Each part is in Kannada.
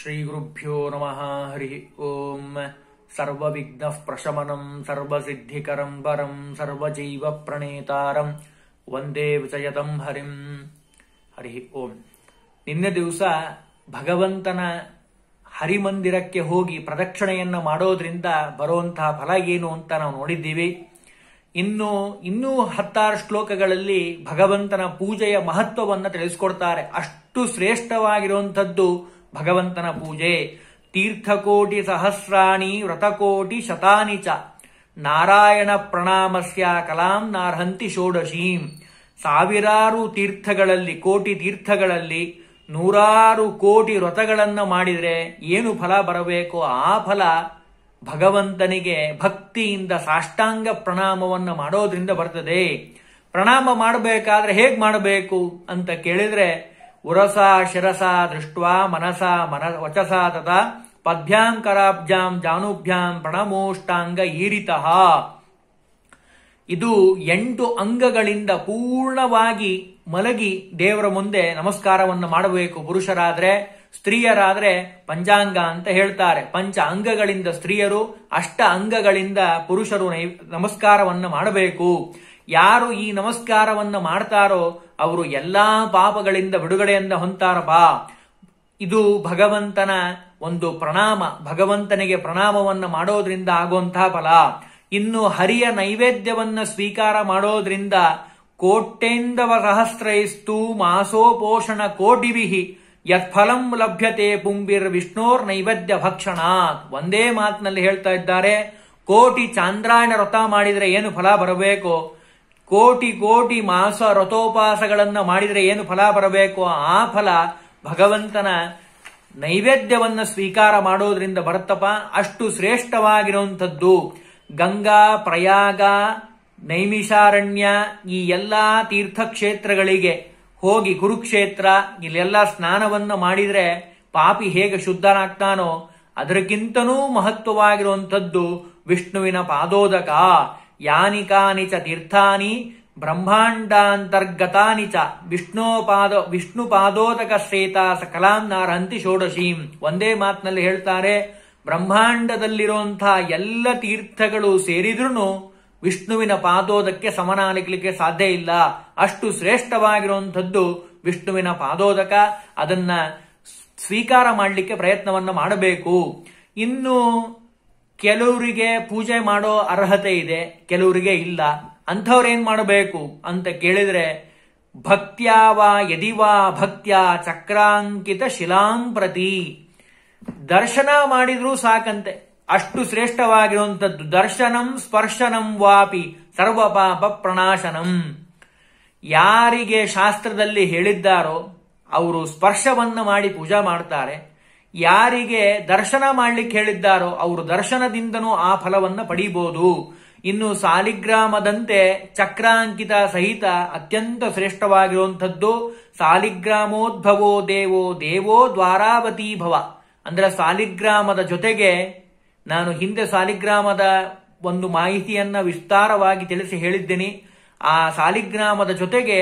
ಶ್ರೀಗುರುಭ್ಯೋ ನಮಃ ಹರಿ ಓಂ ಸರ್ವವಿಘ್ನ ಪ್ರಶಮನಂ ಸರ್ವಸಿದ್ಧಿಕರಂ ವರಂ ಸರ್ವಜೈವ ಪ್ರಣೇತಾರಂ ವಂದೇ ವಿಜಯತಂ ಹರಿಂ ಹರಿ ಓಂ ನಿನ್ನೆ ದಿವಸ ಭಗವಂತನ ಹರಿಮಂದಿರಕ್ಕೆ ಹೋಗಿ ಪ್ರದಕ್ಷಿಣೆಯನ್ನು ಮಾಡೋದ್ರಿಂದ ಬರುವಂತಹ ಫಲ ಏನು ಅಂತ ನಾವು ನೋಡಿದ್ದೀವಿ ಇನ್ನು ಇನ್ನೂ ಹತ್ತಾರು ಶ್ಲೋಕಗಳಲ್ಲಿ ಭಗವಂತನ ಪೂಜೆಯ ಮಹತ್ವವನ್ನು ತಿಳಿಸ್ಕೊಡ್ತಾರೆ ಅಷ್ಟು ಶ್ರೇಷ್ಠವಾಗಿರುವಂಥದ್ದು ಭಗವಂತನ ಪೂಜೆ ತೀರ್ಥಕೋಟಿ ಸಹಸ್ರಾಣಿ ವ್ರತಕೋಟಿ ಶತಾನಿ ಚ ನಾರಾಯಣ ಪ್ರಣಾಮಸ್ಯ ಕಲಾಂ ನಾರ್ಹಂತಿ ಷೋಡಶೀಂ ಸಾವಿರಾರು ತೀರ್ಥಗಳಲ್ಲಿ ಕೋಟಿ ತೀರ್ಥಗಳಲ್ಲಿ ನೂರಾರು ಕೋಟಿ ವ್ರತಗಳನ್ನು ಮಾಡಿದರೆ ಏನು ಫಲ ಬರಬೇಕು ಆ ಫಲ ಭಗವಂತನಿಗೆ ಭಕ್ತಿಯಿಂದ ಸಾಷ್ಟಾಂಗ ಪ್ರಣಾಮವನ್ನು ಮಾಡೋದ್ರಿಂದ ಬರ್ತದೆ ಪ್ರಣಾಮ ಮಾಡಬೇಕಾದ್ರೆ ಹೇಗೆ ಮಾಡಬೇಕು ಅಂತ ಕೇಳಿದರೆ ಉರಸಾ ಶಿರಸ ದೃಷ್ಟ ಮನಸಾ ಮನ ವಚಸಾ ತದ ಪದ್ಭ್ಯಾಂ ಕರಾಬ್ಜಾಂ ಜಾನುಭ್ಯಾಂ ಪ್ರಣಮೋಷ್ಟಾಂಗ ಈರಿತಃ ಇದು ಎಂಟು ಅಂಗಗಳಿಂದ ಪೂರ್ಣವಾಗಿ ಮಲಗಿ ದೇವರ ಮುಂದೆ ನಮಸ್ಕಾರವನ್ನು ಮಾಡಬೇಕು ಪುರುಷರಾದ್ರೆ ಸ್ತ್ರೀಯರಾದ್ರೆ ಪಂಚಾಂಗ ಅಂತ ಹೇಳ್ತಾರೆ ಪಂಚ ಅಂಗಗಳಿಂದ ಸ್ತ್ರೀಯರು ಅಷ್ಟ ಅಂಗಗಳಿಂದ ಪುರುಷರು ನಮಸ್ಕಾರವನ್ನು ಮಾಡಬೇಕು ಯಾರು ಈ ನಮಸ್ಕಾರವನ್ನು ಮಾಡ್ತಾರೋ ಅವರು ಎಲ್ಲಾ ಪಾಪಗಳಿಂದ ಬಿಡುಗಡೆಯಿಂದ ಬಾ ಇದು ಭಗವಂತನ ಒಂದು ಪ್ರಣಾಮ ಭಗವಂತನಿಗೆ ಪ್ರಣಾಮವನ್ನು ಮಾಡೋದ್ರಿಂದ ಆಗುವಂತಹ ಫಲ ಇನ್ನು ಹರಿಯ ನೈವೇದ್ಯವನ್ನು ಸ್ವೀಕಾರ ಮಾಡೋದ್ರಿಂದ ಕೋಟೇಂದವ ಸಹಸ್ರೈಸ್ತು ಮಾಸೋಪೋಷಣ ಕೋಟಿವಿಹಿ ಯತ್ಫಲಂ ಲಭ್ಯತೆ ಪುಂಬಿರ್ ವಿಷ್ಣೋರ್ ನೈವೇದ್ಯ ಭಕ್ಷಣ ಒಂದೇ ಮಾತಿನಲ್ಲಿ ಹೇಳ್ತಾ ಇದ್ದಾರೆ ಕೋಟಿ ಚಾಂದ್ರಾಯಣ ವ್ರತ ಮಾಡಿದರೆ ಏನು ಫಲ ಬರಬೇಕು ಕೋಟಿ ಕೋಟಿ ಮಾಸ ರಥೋಪಾಸಗಳನ್ನು ಮಾಡಿದರೆ ಏನು ಫಲ ಬರಬೇಕು ಆ ಫಲ ಭಗವಂತನ ನೈವೇದ್ಯವನ್ನು ಸ್ವೀಕಾರ ಮಾಡೋದ್ರಿಂದ ಬರುತ್ತಪ್ಪ ಅಷ್ಟು ಶ್ರೇಷ್ಠವಾಗಿರುವಂಥದ್ದು ಗಂಗಾ ಪ್ರಯಾಗ ನೈಮಿಷಾರಣ್ಯ ಈ ಎಲ್ಲ ತೀರ್ಥಕ್ಷೇತ್ರಗಳಿಗೆ ಹೋಗಿ ಕುರುಕ್ಷೇತ್ರ ಇಲ್ಲೆಲ್ಲ ಸ್ನಾನವನ್ನು ಮಾಡಿದರೆ ಪಾಪಿ ಹೇಗೆ ಶುದ್ಧನಾಗ್ತಾನೋ ಅದಕ್ಕಿಂತನೂ ಮಹತ್ವವಾಗಿರುವಂಥದ್ದು ವಿಷ್ಣುವಿನ ಪಾದೋದಕ ಯಾನಿ ಕಾನಿ ಚ ತೀರ್ಥಾನಿ ಬ್ರಹ್ಮಾಂಡಾಂತರ್ಗತಾನಿ ಚ ವಿಷ್ಣೋಪಾದ ವಿಷ್ಣು ಪಾದೋದಕ ಶ್ರೇತ ಸಕಲಾಂನಾರ್ಹಂತಿ ಷೋಡಶೀಂ ಒಂದೇ ಮಾತಿನಲ್ಲಿ ಹೇಳ್ತಾರೆ ಬ್ರಹ್ಮಾಂಡದಲ್ಲಿರುವಂತಹ ಎಲ್ಲ ತೀರ್ಥಗಳು ಸೇರಿದ್ರೂ ವಿಷ್ಣುವಿನ ಪಾದೋದಕ್ಕೆ ಸಮನಾಗಲಿಕ್ಕೆ ಸಾಧ್ಯ ಇಲ್ಲ ಅಷ್ಟು ಶ್ರೇಷ್ಠವಾಗಿರುವಂಥದ್ದು ವಿಷ್ಣುವಿನ ಪಾದೋದಕ ಅದನ್ನ ಸ್ವೀಕಾರ ಮಾಡಲಿಕ್ಕೆ ಪ್ರಯತ್ನವನ್ನು ಮಾಡಬೇಕು ಇನ್ನು ಕೆಲವರಿಗೆ ಪೂಜೆ ಮಾಡೋ ಅರ್ಹತೆ ಇದೆ ಕೆಲವರಿಗೆ ಇಲ್ಲ ಅಂಥವ್ರು ಮಾಡಬೇಕು ಅಂತ ಕೇಳಿದ್ರೆ ಭಕ್ತ್ಯವಾ ಯದಿವಾ ಭಕ್ತ್ಯ ಚಕ್ರಾಂಕಿತ ಶಿಲಾಂ ಪ್ರತಿ ದರ್ಶನ ಮಾಡಿದ್ರೂ ಸಾಕಂತೆ ಅಷ್ಟು ಶ್ರೇಷ್ಠವಾಗಿರುವಂಥದ್ದು ದರ್ಶನಂ ಸ್ಪರ್ಶನಂ ವಾಪಿ ಸರ್ವ ಪಾಪ ಪ್ರಣಾಶನಂ ಯಾರಿಗೆ ಶಾಸ್ತ್ರದಲ್ಲಿ ಹೇಳಿದ್ದಾರೋ ಅವರು ಸ್ಪರ್ಶವನ್ನು ಮಾಡಿ ಪೂಜಾ ಮಾಡ್ತಾರೆ ಯಾರಿಗೆ ದರ್ಶನ ಮಾಡ್ಲಿಕ್ಕೆ ಹೇಳಿದ್ದಾರೋ ಅವರು ದರ್ಶನದಿಂದನೂ ಆ ಫಲವನ್ನು ಪಡೀಬಹುದು ಇನ್ನು ಸಾಲಿಗ್ರಾಮದಂತೆ ಚಕ್ರಾಂಕಿತ ಸಹಿತ ಅತ್ಯಂತ ಶ್ರೇಷ್ಠವಾಗಿರುವಂಥದ್ದು ಸಾಲಿಗ್ರಾಮೋದ್ಭವೋ ದೇವೋ ದೇವೋ ದ್ವಾರಾವತಿ ಭವ ಅಂದ್ರೆ ಸಾಲಿಗ್ರಾಮದ ಜೊತೆಗೆ ನಾನು ಹಿಂದೆ ಸಾಲಿಗ್ರಾಮದ ಒಂದು ಮಾಹಿತಿಯನ್ನ ವಿಸ್ತಾರವಾಗಿ ತಿಳಿಸಿ ಹೇಳಿದ್ದೇನೆ ಆ ಸಾಲಿಗ್ರಾಮದ ಜೊತೆಗೆ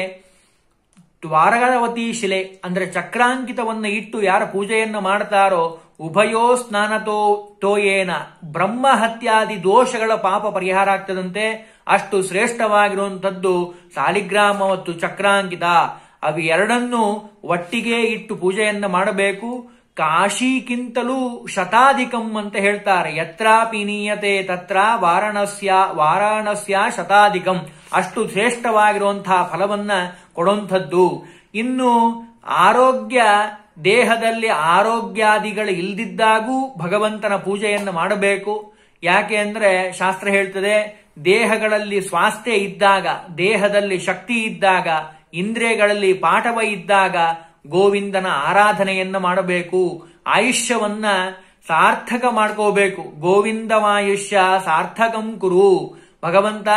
ದ್ವಾರಗಾವತಿ ಶಿಲೆ ಅಂದ್ರೆ ಚಕ್ರಾಂಕಿತವನ್ನು ಇಟ್ಟು ಯಾರ ಪೂಜೆಯನ್ನು ಮಾಡ್ತಾರೋ ಉಭಯೋ ಸ್ನಾನತೋ ತೋಯೇನ ಬ್ರಹ್ಮ ಹತ್ಯಾದಿ ದೋಷಗಳ ಪಾಪ ಪರಿಹಾರ ಆಗ್ತದಂತೆ ಅಷ್ಟು ಶ್ರೇಷ್ಠವಾಗಿರುವಂಥದ್ದು ಸಾಲಿಗ್ರಾಮ ಮತ್ತು ಚಕ್ರಾಂಕಿತ ಅವು ಎರಡನ್ನೂ ಒಟ್ಟಿಗೆ ಇಟ್ಟು ಪೂಜೆಯನ್ನು ಮಾಡಬೇಕು ಕಾಶಿಕ್ಕಿಂತಲೂ ಶತಾಧಿಕಂ ಅಂತ ಹೇಳ್ತಾರೆ ಯತ್ರಾಪಿನೀಯತೆ ತತ್ರ ವಾರಾಣಸ್ಯ ವಾರಾಣಸ್ಯ ಶತಾಧಿಕಂ ಅಷ್ಟು ಶ್ರೇಷ್ಠವಾಗಿರುವಂತಹ ಫಲವನ್ನ ಕೊಡುವಂಥದ್ದು ಇನ್ನು ಆರೋಗ್ಯ ದೇಹದಲ್ಲಿ ಆರೋಗ್ಯಾದಿಗಳು ಇಲ್ದಿದ್ದಾಗೂ ಭಗವಂತನ ಪೂಜೆಯನ್ನು ಮಾಡಬೇಕು ಯಾಕೆ ಅಂದ್ರೆ ಶಾಸ್ತ್ರ ಹೇಳ್ತದೆ ದೇಹಗಳಲ್ಲಿ ಸ್ವಾಸ್ಥ್ಯ ಇದ್ದಾಗ ದೇಹದಲ್ಲಿ ಶಕ್ತಿ ಇದ್ದಾಗ ಇಂದ್ರಿಯಗಳಲ್ಲಿ ಪಾಠವ ಇದ್ದಾಗ ಗೋವಿಂದನ ಆರಾಧನೆಯನ್ನು ಮಾಡಬೇಕು ಆಯುಷ್ಯವನ್ನ ಸಾರ್ಥಕ ಮಾಡ್ಕೋಬೇಕು ಗೋವಿಂದವಾಯುಷ್ಯ ಸಾರ್ಥಕಂ ಕುರು ಭಗವಂತ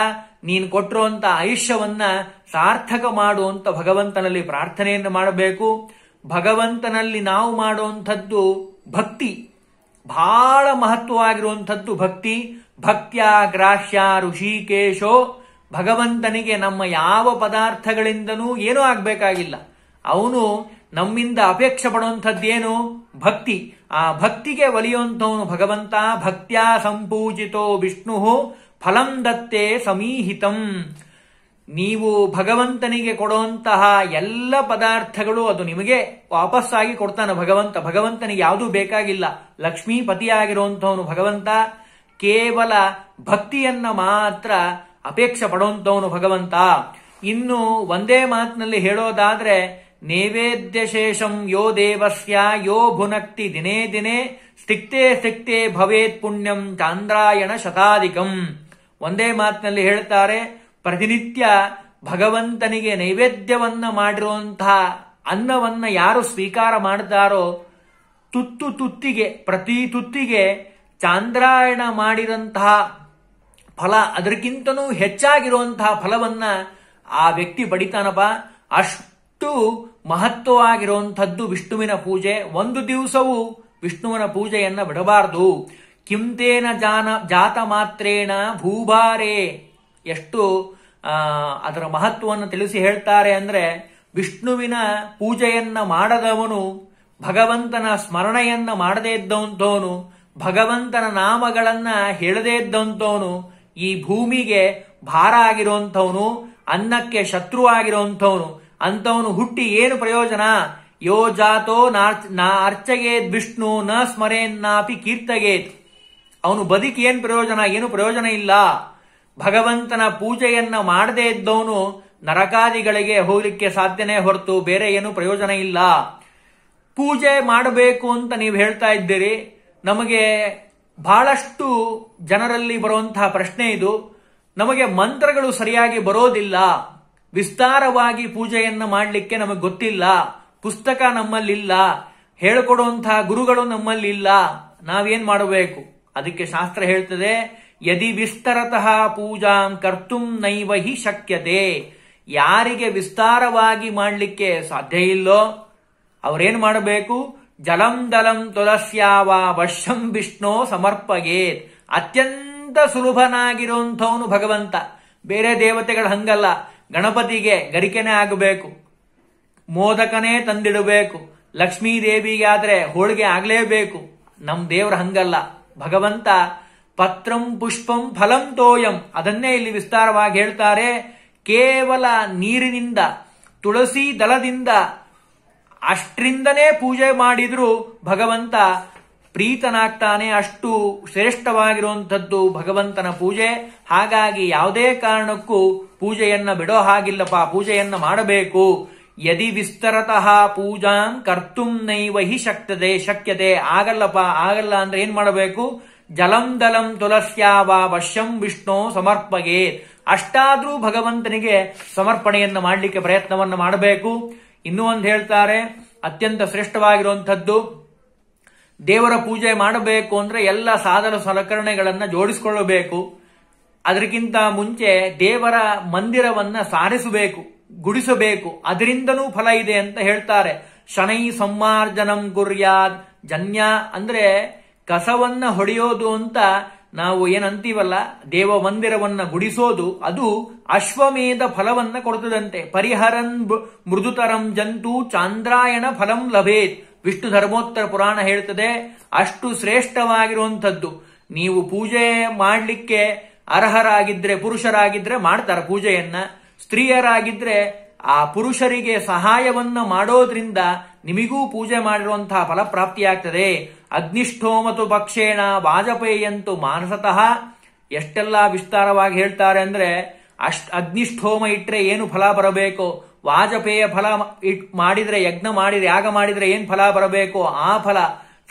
ನೀನು ಕೊಟ್ಟಿರುವಂತ ಆಯುಷ್ಯವನ್ನ ಸಾರ್ಥಕ ಮಾಡುವಂತ ಭಗವಂತನಲ್ಲಿ ಪ್ರಾರ್ಥನೆಯನ್ನು ಮಾಡಬೇಕು ಭಗವಂತನಲ್ಲಿ ನಾವು ಮಾಡುವಂಥದ್ದು ಭಕ್ತಿ ಬಹಳ ಮಹತ್ವವಾಗಿರುವಂಥದ್ದು ಭಕ್ತಿ ಭಕ್ತ್ಯ ಗ್ರಾಹ್ಯ ಋಷಿಕೇಶೋ ಭಗವಂತನಿಗೆ ನಮ್ಮ ಯಾವ ಪದಾರ್ಥಗಳಿಂದನೂ ಏನೂ ಆಗಬೇಕಾಗಿಲ್ಲ ಅವನು ನಮ್ಮಿಂದ ಅಪೇಕ್ಷೆ ಪಡುವಂಥದ್ದೇನು ಭಕ್ತಿ ಆ ಭಕ್ತಿಗೆ ಒಲಿಯುವಂಥವನು ಭಗವಂತ ಭಕ್ತ್ಯಾ ಸಂಪೂಜಿತೋ ವಿಷ್ಣು ಫಲಂ ದತ್ತೇ ಸಮೀಹಿತಂ ನೀವು ಭಗವಂತನಿಗೆ ಕೊಡುವಂತಹ ಎಲ್ಲ ಪದಾರ್ಥಗಳು ಅದು ನಿಮಗೆ ವಾಪಸ್ಸಾಗಿ ಕೊಡ್ತಾನೆ ಭಗವಂತ ಭಗವಂತನಿಗೆ ಯಾವುದೂ ಬೇಕಾಗಿಲ್ಲ ಲಕ್ಷ್ಮೀಪತಿಯಾಗಿರುವಂಥವನು ಭಗವಂತ ಕೇವಲ ಭಕ್ತಿಯನ್ನ ಮಾತ್ರ ಅಪೇಕ್ಷೆ ಪಡುವಂಥವನು ಭಗವಂತ ಇನ್ನು ಒಂದೇ ಮಾತಿನಲ್ಲಿ ಹೇಳೋದಾದ್ರೆ ನೈವೇದ್ಯ ಯೋ ದೇವಸ್ಯ ಯೋ ಭುನಕ್ತಿ ದಿನೇ ದಿನೇ ಸ್ತಿಕ್ತೇ ಸ್ತಿಕ್ತೇ ಭವೇತ್ ಪುಣ್ಯಂ ಚಾಂದ್ರಾಯಣ ಶತಾಧಿಕಂ ಒಂದೇ ಮಾತಿನಲ್ಲಿ ಹೇಳ್ತಾರೆ ಪ್ರತಿನಿತ್ಯ ಭಗವಂತನಿಗೆ ನೈವೇದ್ಯವನ್ನ ಮಾಡಿರುವಂತಹ ಅನ್ನವನ್ನ ಯಾರು ಸ್ವೀಕಾರ ಮಾಡುತ್ತಾರೋ ತುತ್ತು ತುತ್ತಿಗೆ ಪ್ರತಿ ತುತ್ತಿಗೆ ಚಾಂದ್ರಾಯಣ ಮಾಡಿದಂತಹ ಫಲ ಅದಕ್ಕಿಂತನೂ ಹೆಚ್ಚಾಗಿರುವಂತಹ ಫಲವನ್ನ ಆ ವ್ಯಕ್ತಿ ಬಡಿತಾನಪ್ಪ ಅಷ್ಟು ಮಹತ್ವವಾಗಿರುವಂಥದ್ದು ವಿಷ್ಣುವಿನ ಪೂಜೆ ಒಂದು ದಿವಸವೂ ವಿಷ್ಣುವಿನ ಪೂಜೆಯನ್ನು ಬಿಡಬಾರದು ಕಿಂತೇನ ಜಾನ ಜಾತ ಮಾತ್ರೇಣ ಭೂಭಾರೆ ಎಷ್ಟು ಅದರ ಮಹತ್ವವನ್ನು ತಿಳಿಸಿ ಹೇಳ್ತಾರೆ ಅಂದರೆ ವಿಷ್ಣುವಿನ ಪೂಜೆಯನ್ನ ಮಾಡದವನು ಭಗವಂತನ ಸ್ಮರಣೆಯನ್ನ ಮಾಡದೇ ಇದ್ದಂಥವನು ಭಗವಂತನ ನಾಮಗಳನ್ನ ಹೇಳದೇ ಇದ್ದಂಥವನು ಈ ಭೂಮಿಗೆ ಭಾರ ಆಗಿರುವಂಥವನು ಅನ್ನಕ್ಕೆ ಶತ್ರು ಆಗಿರುವಂಥವನು ಅಂಥವನು ಹುಟ್ಟಿ ಏನು ಪ್ರಯೋಜನ ಯೋ ಜಾತೋ ನಾ ಅರ್ಚಗೇದ್ ವಿಷ್ಣು ನ ಸ್ಮರೇನ್ನಾಪಿ ಕೀರ್ತಗೇದ್ ಅವನು ಬದುಕಿ ಏನು ಪ್ರಯೋಜನ ಏನು ಪ್ರಯೋಜನ ಇಲ್ಲ ಭಗವಂತನ ಪೂಜೆಯನ್ನ ಮಾಡದೇ ಇದ್ದವನು ನರಕಾದಿಗಳಿಗೆ ಹೋಗಲಿಕ್ಕೆ ಸಾಧ್ಯನೇ ಹೊರತು ಬೇರೆ ಏನು ಪ್ರಯೋಜನ ಇಲ್ಲ ಪೂಜೆ ಮಾಡಬೇಕು ಅಂತ ನೀವು ಹೇಳ್ತಾ ಇದ್ದೀರಿ ನಮಗೆ ಬಹಳಷ್ಟು ಜನರಲ್ಲಿ ಬರುವಂತಹ ಪ್ರಶ್ನೆ ಇದು ನಮಗೆ ಮಂತ್ರಗಳು ಸರಿಯಾಗಿ ಬರೋದಿಲ್ಲ ವಿಸ್ತಾರವಾಗಿ ಪೂಜೆಯನ್ನು ಮಾಡಲಿಕ್ಕೆ ನಮಗೆ ಗೊತ್ತಿಲ್ಲ ಪುಸ್ತಕ ನಮ್ಮಲ್ಲಿಲ್ಲ ಹೇಳಿಕೊಡುವಂತಹ ಗುರುಗಳು ನಮ್ಮಲ್ಲಿಲ್ಲ ನಾವೇನ್ ಮಾಡಬೇಕು ಅದಕ್ಕೆ ಶಾಸ್ತ್ರ ಹೇಳ್ತದೆ ಯದಿ ವಿಸ್ತರತಃ ಪೂಜಾಂ ಕರ್ತುಂ ನೈವ ಹಿ ಶಕ್ಯತೆ ಯಾರಿಗೆ ವಿಸ್ತಾರವಾಗಿ ಮಾಡಲಿಕ್ಕೆ ಸಾಧ್ಯ ಇಲ್ಲೋ ಅವರೇನು ಮಾಡಬೇಕು ಜಲಂ ದಲಂ ತುಲಸ್ಯಾವ ವರ್ಷಂ ವಿಷ್ಣು ಸಮರ್ಪಗೇತ್ ಅತ್ಯಂತ ಸುಲಭನಾಗಿರುವಂಥವನು ಭಗವಂತ ಬೇರೆ ದೇವತೆಗಳು ಹಂಗಲ್ಲ ಗಣಪತಿಗೆ ಗರಿಕೆನೇ ಆಗಬೇಕು ಮೋದಕನೇ ತಂದಿಡಬೇಕು ಲಕ್ಷ್ಮೀ ದೇವಿಗೆ ಆದರೆ ಹೋಳಿಗೆ ಆಗಲೇಬೇಕು ನಮ್ಮ ದೇವ್ರ ಹಂಗಲ್ಲ ಭಗವಂತ ಪತ್ರಂ ಪುಷ್ಪಂ ಫಲಂ ತೋಯಂ ಅದನ್ನೇ ಇಲ್ಲಿ ವಿಸ್ತಾರವಾಗಿ ಹೇಳ್ತಾರೆ ಕೇವಲ ನೀರಿನಿಂದ ತುಳಸಿ ದಲದಿಂದ ಅಷ್ಟರಿಂದನೇ ಪೂಜೆ ಮಾಡಿದರೂ ಭಗವಂತ ಪ್ರೀತನಾಗ್ತಾನೆ ಅಷ್ಟು ಶ್ರೇಷ್ಠವಾಗಿರುವಂಥದ್ದು ಭಗವಂತನ ಪೂಜೆ ಹಾಗಾಗಿ ಯಾವುದೇ ಕಾರಣಕ್ಕೂ ಪೂಜೆಯನ್ನ ಬಿಡೋ ಹಾಗಿಲ್ಲಪ್ಪ ಪೂಜೆಯನ್ನ ಮಾಡಬೇಕು ಯದಿ ವಿಸ್ತರತಃ ಪೂಜಾಂ ಕರ್ತುಂ ನೈವ ಹಿ ಶಕ್ತದೆ ಶಕ್ಯತೆ ಆಗಲ್ಲಪ್ಪ ಆಗಲ್ಲ ಅಂದ್ರೆ ಏನ್ ಮಾಡಬೇಕು ಜಲಂ ದಲಂ ತುಲಸ್ಯಾವ ವಶ್ಯಂ ವಿಷ್ಣು ಸಮರ್ಪಗೆ ಅಷ್ಟಾದ್ರೂ ಭಗವಂತನಿಗೆ ಸಮರ್ಪಣೆಯನ್ನು ಮಾಡಲಿಕ್ಕೆ ಪ್ರಯತ್ನವನ್ನು ಮಾಡಬೇಕು ಇನ್ನೂ ಒಂದು ಹೇಳ್ತಾರೆ ಅತ್ಯಂತ ಶ್ರೇಷ್ಠವಾಗಿರುವಂಥದ್ದು ದೇವರ ಪೂಜೆ ಮಾಡಬೇಕು ಅಂದ್ರೆ ಎಲ್ಲ ಸಾಧನ ಸಲಕರಣೆಗಳನ್ನು ಜೋಡಿಸಿಕೊಳ್ಳಬೇಕು ಅದಕ್ಕಿಂತ ಮುಂಚೆ ದೇವರ ಮಂದಿರವನ್ನ ಸಾರಿಸಬೇಕು ಗುಡಿಸಬೇಕು ಅದರಿಂದನೂ ಫಲ ಇದೆ ಅಂತ ಹೇಳ್ತಾರೆ ಶನೈ ಸಂಮಾರ್ಜನಂ ಗುರ್ಯಾದ್ ಜನ್ಯ ಅಂದ್ರೆ ಕಸವನ್ನ ಹೊಡೆಯೋದು ಅಂತ ನಾವು ಏನಂತೀವಲ್ಲ ದೇವ ಮಂದಿರವನ್ನ ಗುಡಿಸೋದು ಅದು ಅಶ್ವಮೇಧ ಫಲವನ್ನ ಕೊಡುತ್ತದಂತೆ ಪರಿಹರನ್ ಮೃದುತರಂ ಜಂತು ಚಾಂದ್ರಾಯಣ ಫಲಂ ಲಭೇತ್ ವಿಷ್ಣು ಧರ್ಮೋತ್ತರ ಪುರಾಣ ಹೇಳ್ತದೆ ಅಷ್ಟು ಶ್ರೇಷ್ಠವಾಗಿರುವಂಥದ್ದು ನೀವು ಪೂಜೆ ಮಾಡಲಿಕ್ಕೆ ಅರ್ಹರಾಗಿದ್ರೆ ಪುರುಷರಾಗಿದ್ರೆ ಮಾಡ್ತಾರೆ ಪೂಜೆಯನ್ನ ಸ್ತ್ರೀಯರಾಗಿದ್ರೆ ಆ ಪುರುಷರಿಗೆ ಸಹಾಯವನ್ನ ಮಾಡೋದ್ರಿಂದ ನಿಮಿಗೂ ಪೂಜೆ ಮಾಡಿರುವಂತಹ ಫಲಪ್ರಾಪ್ತಿಯಾಗ್ತದೆ ಅಗ್ನಿಷ್ಠೋಮತು ಪಕ್ಷೇಣ ವಾಜಪೇಯಂತು ಮಾನಸತಃ ಎಷ್ಟೆಲ್ಲ ವಿಸ್ತಾರವಾಗಿ ಹೇಳ್ತಾರೆ ಅಂದ್ರೆ ಅಷ್ಟ್ ಅಗ್ನಿಷ್ಠೋಮ ಇಟ್ರೆ ಏನು ಫಲ ಬರಬೇಕು ವಾಜಪೇಯ ಫಲ ಮಾಡಿದ್ರೆ ಯಜ್ಞ ಮಾಡಿದ್ರೆ ಯಾಗ ಮಾಡಿದ್ರೆ ಏನು ಫಲ ಬರಬೇಕು ಆ ಫಲ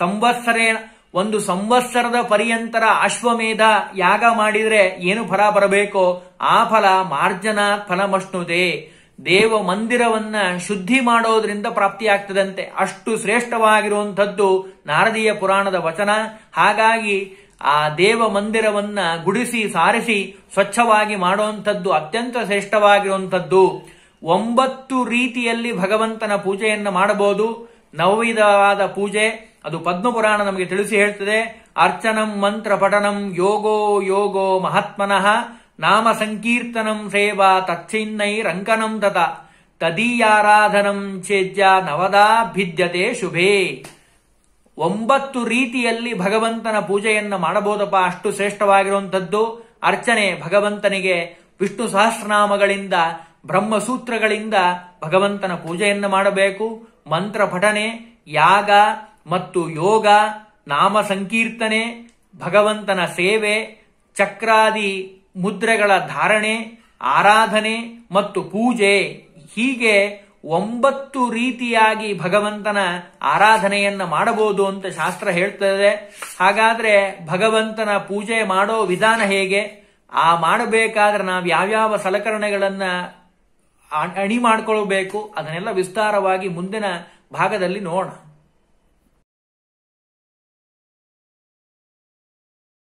ಸಂವತ್ಸರೇಣ ಒಂದು ಸಂವತ್ಸರದ ಪರ್ಯಂತರ ಅಶ್ವಮೇಧ ಯಾಗ ಮಾಡಿದರೆ ಏನು ಫಲ ಬರಬೇಕೋ ಆ ಫಲ ಮಾರ್ಜನ ಫಲಮಷ್ಣುದೆ ದೇವ ಮಂದಿರವನ್ನ ಶುದ್ಧಿ ಮಾಡೋದ್ರಿಂದ ಪ್ರಾಪ್ತಿಯಾಗ್ತದಂತೆ ಅಷ್ಟು ಶ್ರೇಷ್ಠವಾಗಿರುವಂಥದ್ದು ನಾರದೀಯ ಪುರಾಣದ ವಚನ ಹಾಗಾಗಿ ಆ ದೇವ ಮಂದಿರವನ್ನ ಗುಡಿಸಿ ಸಾರಿಸಿ ಸ್ವಚ್ಛವಾಗಿ ಮಾಡುವಂಥದ್ದು ಅತ್ಯಂತ ಶ್ರೇಷ್ಠವಾಗಿರುವಂಥದ್ದು ಒಂಬತ್ತು ರೀತಿಯಲ್ಲಿ ಭಗವಂತನ ಪೂಜೆಯನ್ನು ಮಾಡಬಹುದು ನವವಿಧವಾದ ಪೂಜೆ ಅದು ಪದ್ಮಪುರಾಣ ನಮಗೆ ತಿಳಿಸಿ ಹೇಳ್ತದೆ ಅರ್ಚನಂ ಮಂತ್ರ ಪಠನಂ ಯೋಗೋ ಯೋಗೋ ಮಹಾತ್ಮನಃ ನಾಮ ಸಂಕೀರ್ತನಂ ಸೇವಾ ತಚ್ಚಿನ್ನೈ ರಂಕನಂ ತತ ತದೀಯಾರಾಧನಂ ಚೇಜ್ಯ ನವದಾ ಭಿದ್ಯತೆ ಶುಭೇ ಒಂಬತ್ತು ರೀತಿಯಲ್ಲಿ ಭಗವಂತನ ಪೂಜೆಯನ್ನು ಮಾಡಬಹುದಪ್ಪ ಅಷ್ಟು ಶ್ರೇಷ್ಠವಾಗಿರುವಂಥದ್ದು ಅರ್ಚನೆ ಭಗವಂತನಿಗೆ ವಿಷ್ಣು ಸಹಸ್ರನಾಮಗಳಿಂದ ಬ್ರಹ್ಮಸೂತ್ರಗಳಿಂದ ಭಗವಂತನ ಪೂಜೆಯನ್ನು ಮಾಡಬೇಕು ಮಂತ್ರ ಪಠನೆ ಯಾಗ ಮತ್ತು ಯೋಗ ನಾಮ ಸಂಕೀರ್ತನೆ ಭಗವಂತನ ಸೇವೆ ಚಕ್ರಾದಿ ಮುದ್ರೆಗಳ ಧಾರಣೆ ಆರಾಧನೆ ಮತ್ತು ಪೂಜೆ ಹೀಗೆ ಒಂಬತ್ತು ರೀತಿಯಾಗಿ ಭಗವಂತನ ಆರಾಧನೆಯನ್ನು ಮಾಡಬಹುದು ಅಂತ ಶಾಸ್ತ್ರ ಹೇಳ್ತದೆ ಹಾಗಾದ್ರೆ ಭಗವಂತನ ಪೂಜೆ ಮಾಡೋ ವಿಧಾನ ಹೇಗೆ ಆ ಮಾಡಬೇಕಾದ್ರೆ ನಾವು ಯಾವ್ಯಾವ ಸಲಕರಣೆಗಳನ್ನ ಅಣಿ ಮಾಡ್ಕೊಳ್ಬೇಕು ಅದನ್ನೆಲ್ಲ ವಿಸ್ತಾರವಾಗಿ ಮುಂದಿನ ಭಾಗದಲ್ಲಿ ನೋಡೋಣ